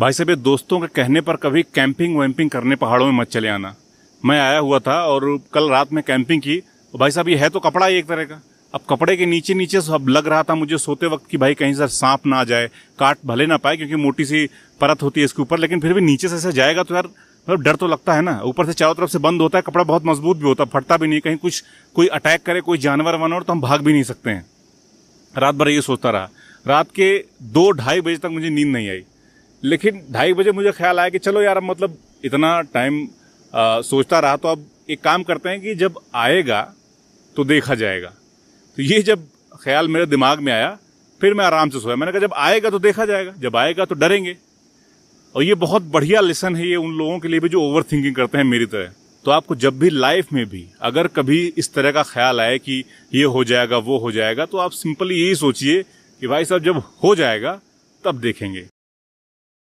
भाई साहब ये दोस्तों के कहने पर कभी कैंपिंग वैम्पिंग करने पहाड़ों में मत चले आना मैं आया हुआ था और कल रात में कैंपिंग की तो भाई साहब ये है तो कपड़ा ही एक तरह का अब कपड़े के नीचे नीचे सब लग रहा था मुझे सोते वक्त कि भाई कहीं सर सांप ना आ जाए काट भले ना पाए क्योंकि मोटी सी परत होती है इसके ऊपर लेकिन फिर भी नीचे से ऐसे जाएगा तो यार मतलब डर तो लगता है ना ऊपर से चारों तरफ से बंद होता है कपड़ा बहुत मजबूत भी होता है फटता भी नहीं कहीं कुछ कोई अटैक करे कोई जानवर वानवर तो हम भाग भी नहीं सकते हैं रात भर ये सोचता रहा रात के दो ढाई बजे तक मुझे नींद नहीं आई लेकिन ढाई बजे मुझे ख्याल आया कि चलो यार मतलब इतना टाइम सोचता रहा तो अब एक काम करते हैं कि जब आएगा तो देखा जाएगा तो ये जब ख्याल मेरे दिमाग में आया फिर मैं आराम से सोया मैंने कहा जब आएगा तो देखा जाएगा जब आएगा तो डरेंगे और ये बहुत बढ़िया लेसन है ये उन लोगों के लिए भी जो ओवर थिंकिंग करते हैं मेरी तरह तो आपको जब भी लाइफ में भी अगर कभी इस तरह का ख्याल आए कि ये हो जाएगा वो हो जाएगा तो आप सिंपली यही सोचिए कि भाई साहब जब हो जाएगा तब देखेंगे